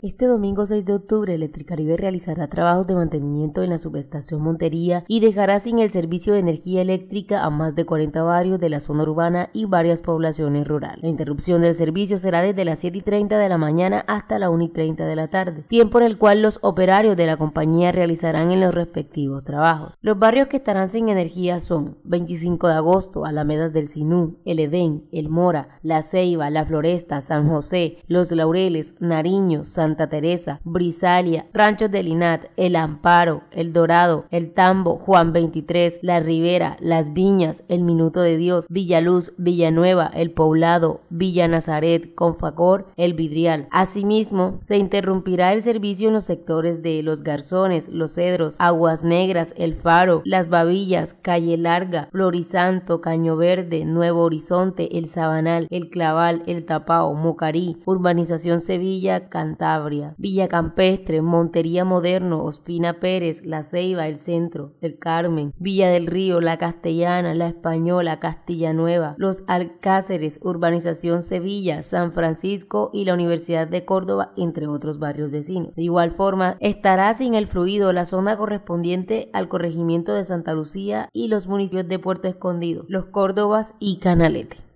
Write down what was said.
Este domingo 6 de octubre, Electricaribe realizará trabajos de mantenimiento en la subestación Montería y dejará sin el servicio de energía eléctrica a más de 40 barrios de la zona urbana y varias poblaciones rurales. La interrupción del servicio será desde las 7 y 30 de la mañana hasta las 1 y 30 de la tarde, tiempo en el cual los operarios de la compañía realizarán en los respectivos trabajos. Los barrios que estarán sin energía son 25 de agosto, Alamedas del Sinú, El Edén, El Mora, La Ceiba, La Floresta, San José, Los Laureles, Nariño, San Santa Teresa, Brisalia, Ranchos del Inat, El Amparo, El Dorado, El Tambo, Juan 23, La Ribera, Las Viñas, El Minuto de Dios, Villaluz, Villanueva, El Poblado, Villa Nazaret, Confacor, El Vidrial. Asimismo, se interrumpirá el servicio en los sectores de Los Garzones, Los Cedros, Aguas Negras, El Faro, Las Babillas, Calle Larga, Florisanto, Caño Verde, Nuevo Horizonte, El Sabanal, El Claval, El Tapao, Mocarí, Urbanización Sevilla, Cantabria. Villa Campestre, Montería Moderno, Ospina Pérez, La Ceiba, El Centro, El Carmen, Villa del Río, La Castellana, La Española, Castilla Nueva, Los Alcáceres, Urbanización Sevilla, San Francisco y la Universidad de Córdoba, entre otros barrios vecinos. De igual forma, estará sin el fluido la zona correspondiente al corregimiento de Santa Lucía y los municipios de Puerto Escondido, Los Córdobas y Canalete.